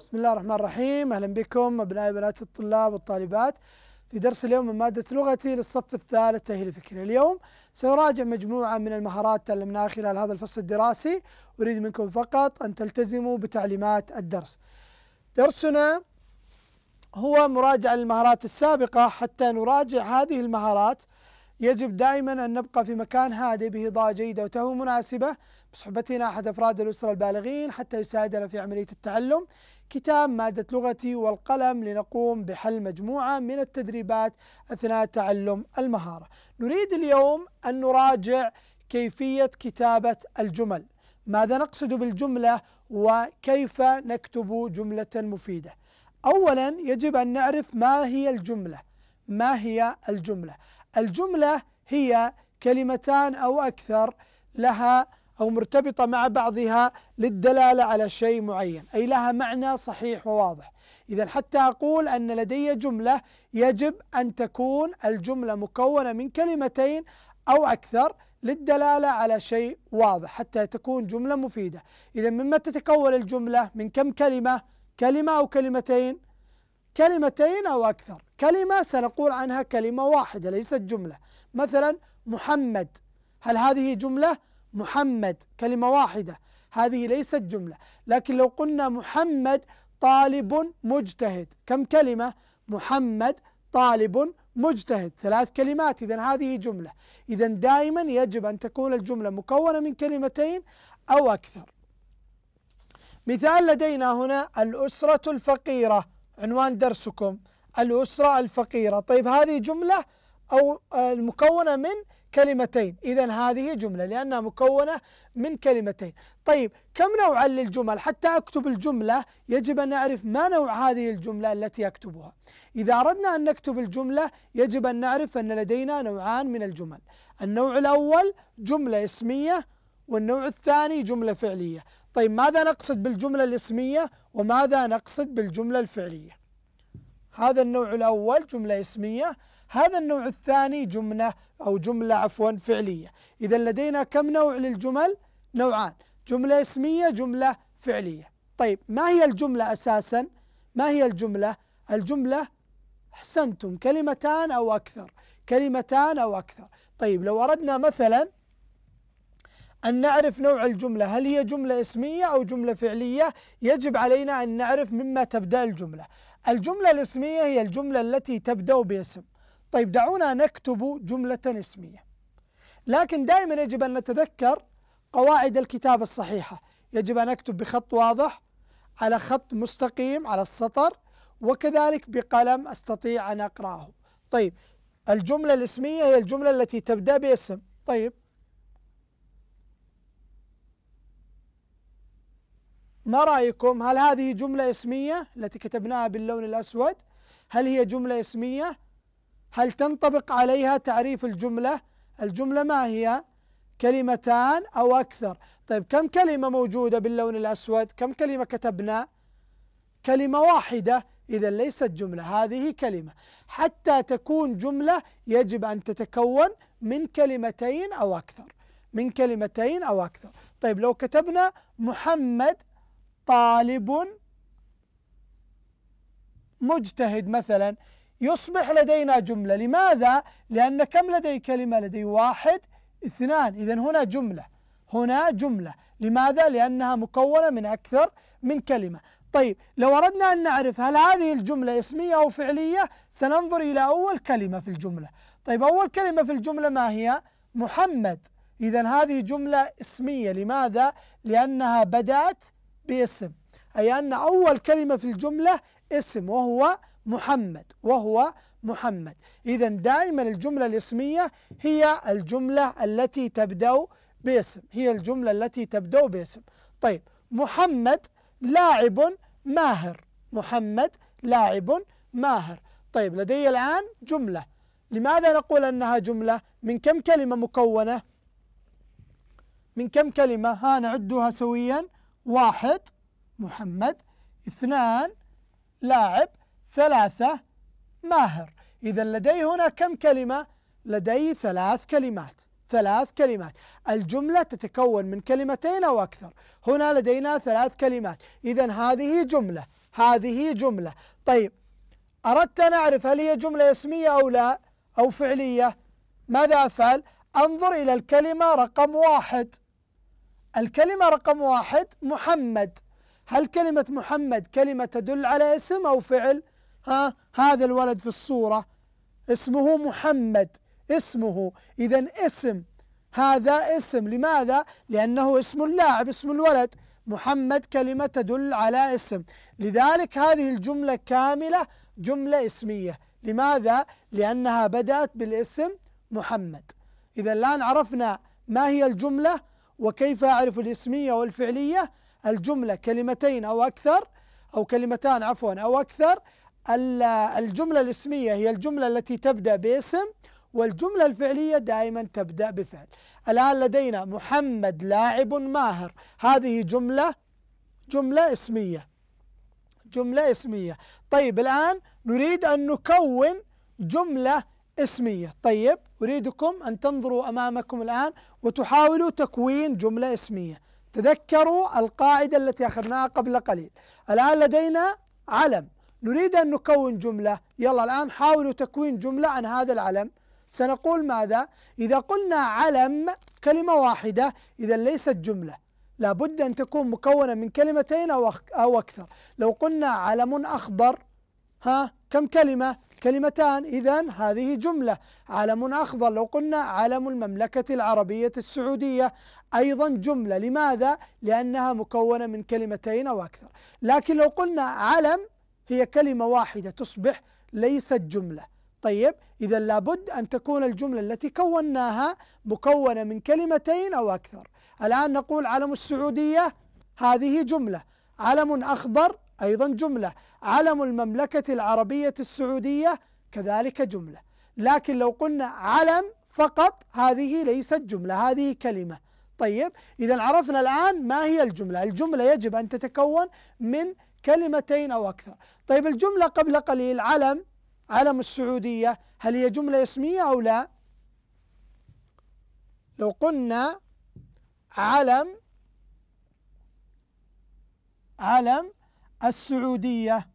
بسم الله الرحمن الرحيم أهلا بكم أبنائي بنات الطلاب والطالبات في درس اليوم من مادة لغتي للصف الثالث تأهيل فكري اليوم سنراجع مجموعة من المهارات تعلمناها خلال هذا الفصل الدراسي أريد منكم فقط أن تلتزموا بتعليمات الدرس درسنا هو مراجعة للمهارات السابقة حتى نراجع هذه المهارات يجب دائما أن نبقى في مكان هادئ به اضاءه جيدة وتهوية مناسبة بصحبتنا أحد أفراد الأسرة البالغين حتى يساعدنا في عملية التعلم كتاب مادة لغتي والقلم لنقوم بحل مجموعة من التدريبات أثناء تعلم المهارة نريد اليوم أن نراجع كيفية كتابة الجمل ماذا نقصد بالجملة وكيف نكتب جملة مفيدة أولا يجب أن نعرف ما هي الجملة ما هي الجملة الجملة هي كلمتان أو أكثر لها أو مرتبطة مع بعضها للدلالة على شيء معين أي لها معنى صحيح وواضح إذا حتى أقول أن لدي جملة يجب أن تكون الجملة مكونة من كلمتين أو أكثر للدلالة على شيء واضح حتى تكون جملة مفيدة إذا مما تتكون الجملة من كم كلمة كلمة أو كلمتين كلمتين أو أكثر كلمة سنقول عنها كلمة واحدة ليست جملة مثلا محمد هل هذه جملة محمد كلمة واحدة هذه ليست جملة لكن لو قلنا محمد طالب مجتهد كم كلمة محمد طالب مجتهد ثلاث كلمات إذا هذه جملة إذا دائما يجب أن تكون الجملة مكونة من كلمتين أو أكثر مثال لدينا هنا الأسرة الفقيرة عنوان درسكم الأسرة الفقيرة طيب هذه جملة أو آه، المكونة من كلمتين إذا هذه جملة لأنها مكونة من كلمتين طيب كم نوعا للجمل حتى أكتب الجملة يجب أن أعرف ما نوع هذه الجملة التي أكتبها إذا أردنا أن نكتب الجملة يجب أن نعرف أن لدينا نوعان من الجمل النوع الأول جملة اسمية والنوع الثاني جملة فعلية طيب ماذا نقصد بالجملة الاسمية وماذا نقصد بالجملة الفعلية هذا النوع الأول جملة اسمية هذا النوع الثاني جملة أو جملة عفوا فعلية إذا لدينا كم نوع للجمل؟ نوعان جملة اسمية جملة فعلية طيب ما هي الجملة أساسا؟ ما هي الجملة؟ الجملة أحسنتم كلمتان أو أكثر كلمتان أو أكثر طيب لو أردنا مثلا أن نعرف نوع الجملة هل هي جملة اسمية أو جملة فعلية يجب علينا أن نعرف مما تبدأ الجملة الجملة الاسمية هي الجملة التي تبدأ باسم طيب دعونا نكتب جملة اسمية لكن دائما يجب أن نتذكر قواعد الكتابة الصحيحة يجب أن أكتب بخط واضح على خط مستقيم على السطر وكذلك بقلم أستطيع أن أقرأه طيب الجملة الاسمية هي الجملة التي تبدأ باسم طيب ما رأيكم هل هذه جملة اسمية التي كتبناها باللون الأسود هل هي جملة اسمية هل تنطبق عليها تعريف الجملة الجملة ما هي كلمتان أو أكثر طيب كم كلمة موجودة باللون الأسود كم كلمة كتبنا كلمة واحدة إذا ليست جملة هذه كلمة حتى تكون جملة يجب أن تتكون من كلمتين أو أكثر من كلمتين أو أكثر طيب لو كتبنا محمد طالب مجتهد مثلا يصبح لدينا جملة لماذا؟ لأن كم لدي كلمة؟ لدي واحد اثنان إذا هنا جملة هنا جملة لماذا؟ لأنها مكونة من أكثر من كلمة طيب لو أردنا أن نعرف هل هذه الجملة اسمية أو فعلية سننظر إلى أول كلمة في الجملة طيب أول كلمة في الجملة ما هي؟ محمد إذا هذه جملة اسمية لماذا؟ لأنها بدأت باسم أي أن أول كلمة في الجملة اسم وهو محمد وهو محمد إذا دائما الجملة الاسمية هي الجملة التي تبدأ باسم هي الجملة التي تبدأ باسم طيب محمد لاعب ماهر محمد لاعب ماهر طيب لدي الآن جملة لماذا نقول أنها جملة من كم كلمة مكونة من كم كلمة ها نعدها سويا واحد محمد اثنان لاعب ثلاثة ماهر إذا لدي هنا كم كلمة؟ لدي ثلاث كلمات ثلاث كلمات الجملة تتكون من كلمتين أو أكثر هنا لدينا ثلاث كلمات إذا هذه جملة هذه جملة طيب أردت أن أعرف هل هي جملة اسمية أو لا أو فعلية ماذا أفعل؟ أنظر إلى الكلمة رقم واحد الكلمة رقم واحد محمد هل كلمة محمد كلمة تدل على اسم أو فعل؟ ها هذا الولد في الصورة اسمه محمد اسمه إذا اسم هذا اسم لماذا؟ لأنه اسم اللاعب اسم الولد محمد كلمة تدل على اسم لذلك هذه الجملة كاملة جملة اسمية لماذا؟ لأنها بدأت بالاسم محمد إذا الآن عرفنا ما هي الجملة وكيف أعرف الاسمية والفعلية الجملة كلمتين أو أكثر أو كلمتان عفوا أو أكثر الجملة الاسمية هي الجملة التي تبدأ باسم والجملة الفعلية دائما تبدأ بفعل الآن لدينا محمد لاعب ماهر هذه جملة جملة اسمية جملة اسمية طيب الآن نريد أن نكون جملة اسمية طيب أريدكم أن تنظروا أمامكم الآن وتحاولوا تكوين جملة اسمية تذكروا القاعدة التي أخذناها قبل قليل الآن لدينا علم نريد أن نكون جملة يلا الآن حاولوا تكوين جملة عن هذا العلم سنقول ماذا إذا قلنا علم كلمة واحدة إذا ليست جملة لابد أن تكون مكونة من كلمتين أو أكثر لو قلنا علم أخضر ها كم كلمة كلمتان إذا هذه جملة علم أخضر لو قلنا علم المملكة العربية السعودية أيضا جملة لماذا؟ لأنها مكونة من كلمتين أو أكثر لكن لو قلنا علم هي كلمة واحدة تصبح ليست جملة طيب إذا لابد أن تكون الجملة التي كوناها مكونة من كلمتين أو أكثر الآن نقول علم السعودية هذه جملة علم أخضر أيضا جملة علم المملكة العربية السعودية كذلك جملة لكن لو قلنا علم فقط هذه ليست جملة هذه كلمة طيب إذا عرفنا الآن ما هي الجملة الجملة يجب أن تتكون من كلمتين أو أكثر طيب الجملة قبل قليل علم علم السعودية هل هي جملة اسمية أو لا لو قلنا علم علم السعودية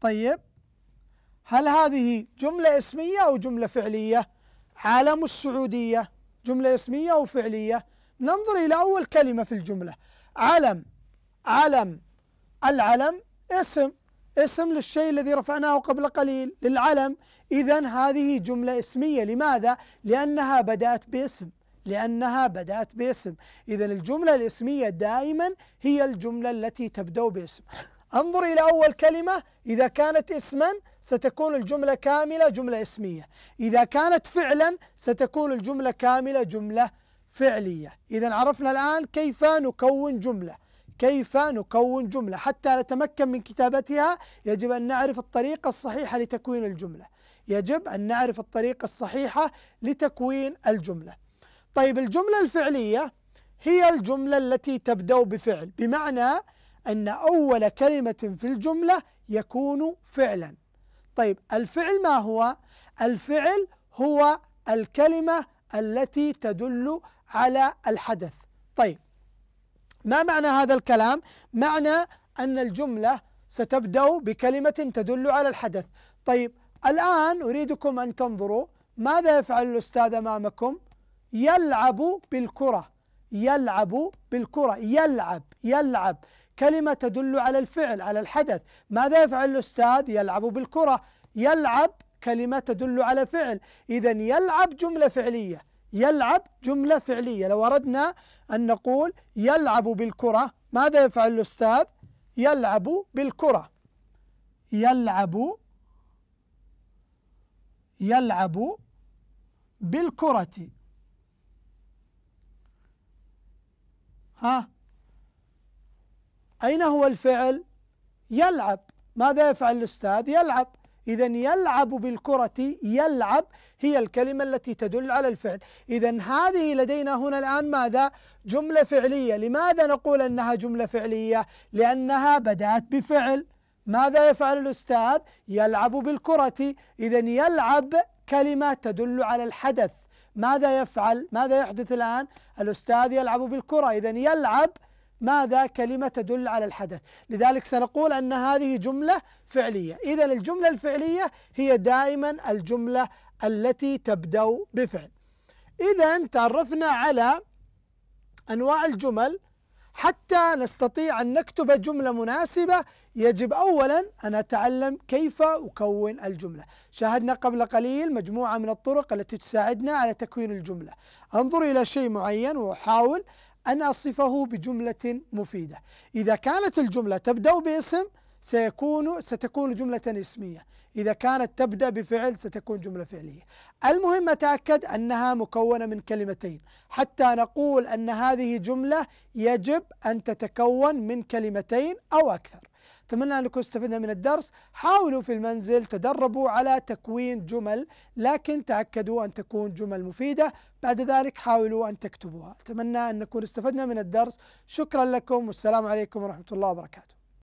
طيب هل هذه جملة اسمية أو جملة فعلية علم السعودية جملة اسمية أو فعلية ننظر إلى أول كلمة في الجملة علم علم العلم اسم اسم للشيء الذي رفعناه قبل قليل للعلم إذا هذه جملة اسمية لماذا؟ لأنها بدأت باسم لأنها بدأت باسم إذا الجملة الاسمية دائما هي الجملة التي تبدأ باسم انظر إلى أول كلمة إذا كانت اسما ستكون الجملة كاملة جملة اسمية إذا كانت فعلا ستكون الجملة كاملة جملة فعلية إذا عرفنا الآن كيف نكون جملة كيف نكون جملة حتى نتمكن من كتابتها يجب أن نعرف الطريقة الصحيحة لتكوين الجملة يجب أن نعرف الطريقة الصحيحة لتكوين الجملة طيب الجملة الفعلية هي الجملة التي تبدأ بفعل بمعنى أن أول كلمة في الجملة يكون فعلا طيب الفعل ما هو؟ الفعل هو الكلمة التي تدل على الحدث طيب ما معنى هذا الكلام معنى أن الجملة ستبدأ بكلمة تدل على الحدث طيب الآن أريدكم أن تنظروا ماذا يفعل الأستاذ أمامكم يلعب بالكرة يلعب بالكرة يلعب يلعب كلمة تدل على الفعل على الحدث ماذا يفعل الأستاذ يلعب بالكرة يلعب كلمة تدل على فعل إذا يلعب جملة فعلية يلعب جملة فعلية لو أردنا أن نقول يلعب بالكرة ماذا يفعل الأستاذ؟ يلعب بالكرة يلعب يلعب بالكرة ها أين هو الفعل؟ يلعب ماذا يفعل الأستاذ؟ يلعب إذا يلعب بالكرة يلعب هي الكلمة التي تدل على الفعل إذا هذه لدينا هنا الآن ماذا؟ جملة فعلية لماذا نقول أنها جملة فعلية؟ لأنها بدأت بفعل ماذا يفعل الأستاذ؟ يلعب بالكرة إذا يلعب كلمة تدل على الحدث ماذا يفعل؟ ماذا يحدث الآن؟ الأستاذ يلعب بالكرة إذا يلعب ماذا كلمة تدل على الحدث لذلك سنقول أن هذه جملة فعلية إذا الجملة الفعلية هي دائما الجملة التي تبدأ بفعل إذا تعرفنا على أنواع الجمل حتى نستطيع أن نكتب جملة مناسبة يجب أولا أن أتعلم كيف أكون الجملة شاهدنا قبل قليل مجموعة من الطرق التي تساعدنا على تكوين الجملة أنظر إلى شيء معين وأحاول أن أصفه بجملة مفيدة إذا كانت الجملة تبدأ باسم سيكون ستكون جملة اسمية إذا كانت تبدأ بفعل ستكون جملة فعلية المهم أتأكد أنها مكونة من كلمتين حتى نقول أن هذه جملة يجب أن تتكون من كلمتين أو أكثر أتمنى أنكم استفدنا من الدرس حاولوا في المنزل تدربوا على تكوين جمل لكن تأكدوا أن تكون جمل مفيدة بعد ذلك حاولوا أن تكتبوها أتمنى أن نكون استفدنا من الدرس شكرا لكم والسلام عليكم ورحمة الله وبركاته